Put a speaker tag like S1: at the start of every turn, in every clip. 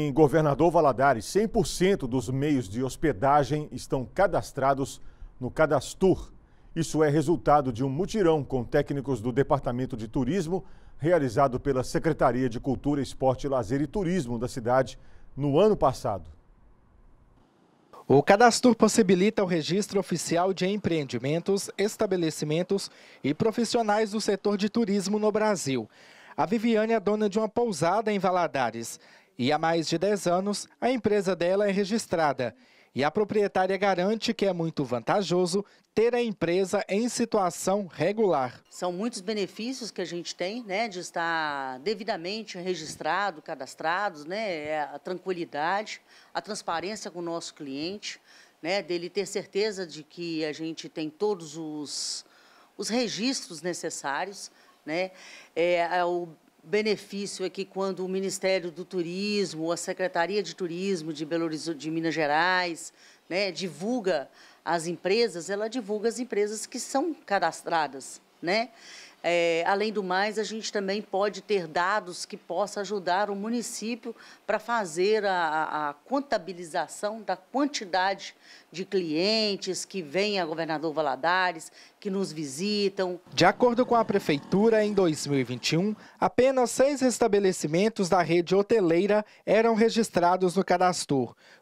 S1: Em Governador Valadares, 100% dos meios de hospedagem estão cadastrados no Cadastur. Isso é resultado de um mutirão com técnicos do Departamento de Turismo, realizado pela Secretaria de Cultura, Esporte, Lazer e Turismo da cidade no ano passado. O cadastro possibilita o registro
S2: oficial de empreendimentos, estabelecimentos e profissionais do setor de turismo no Brasil. A Viviane é dona de uma pousada em Valadares. E há mais de 10 anos, a empresa dela é registrada. E a proprietária garante que é muito vantajoso ter a empresa em situação regular.
S3: São muitos benefícios que a gente tem, né, de estar devidamente registrado, cadastrados, né, é a tranquilidade, a transparência com o nosso cliente, né, dele ter certeza de que a gente tem todos os, os registros necessários, né, é, é o benefício é que quando o Ministério do Turismo, a Secretaria de Turismo de Belo Horizonte, de Minas Gerais, né, divulga as empresas, ela divulga as empresas que são cadastradas, né? É, além do mais, a gente também pode ter dados que possa ajudar o município para fazer a, a, contabilização da quantidade de clientes que vêm a Governador Valadares, que nos visitam.
S2: De acordo com a Prefeitura, em 2021, apenas seis estabelecimentos da rede hoteleira eram registrados no cadastro.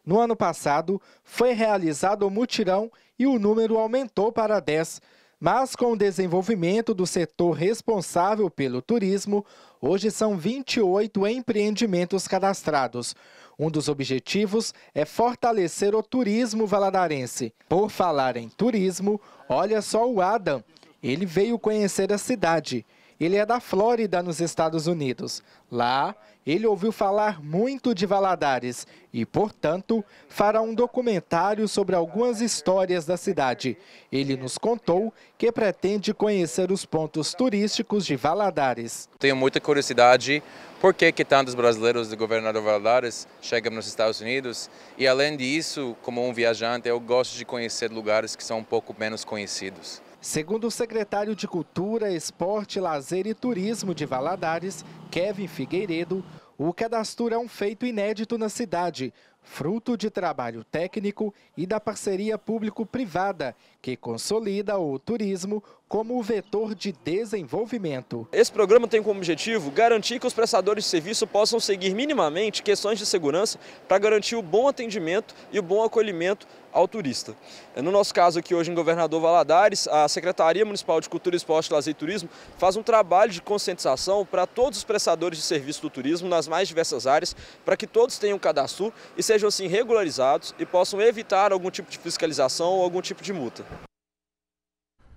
S2: No ano passado, foi realizado o mutirão e o número aumentou para 10. Mas com o desenvolvimento do setor responsável pelo turismo, hoje são 28 empreendimentos cadastrados. Um dos objetivos é fortalecer o turismo valadarense. Por falar em turismo, olha só o Adam. Ele veio conhecer a cidade ele é da Flórida, nos Estados Unidos. Lá, ele ouviu falar muito de Valadares e, portanto, fará um documentário sobre algumas histórias da cidade. Ele nos contou que pretende conhecer os pontos turísticos de Valadares.
S4: Tenho muita curiosidade por que, que tantos brasileiros do governador Valadares chegam nos Estados Unidos e, além disso, como um viajante, eu gosto de conhecer lugares que são um pouco menos conhecidos.
S2: Segundo o secretário de Cultura, Esporte, Lazer e Turismo de Valadares, Kevin Figueiredo, o cadastro é um feito inédito na cidade, fruto de trabalho técnico e da parceria público-privada, que consolida o turismo como o vetor de desenvolvimento.
S1: Esse programa tem como objetivo garantir que os prestadores de serviço possam seguir minimamente questões de segurança para garantir o bom atendimento e o bom acolhimento ao turista. No nosso caso aqui hoje em Governador Valadares, a Secretaria Municipal de Cultura, Esporte, Lazer e Turismo faz um trabalho de conscientização para todos os prestadores de serviço do turismo nas mais diversas áreas, para que todos tenham cadastro e sejam assim regularizados e possam evitar algum tipo de fiscalização ou algum tipo de multa.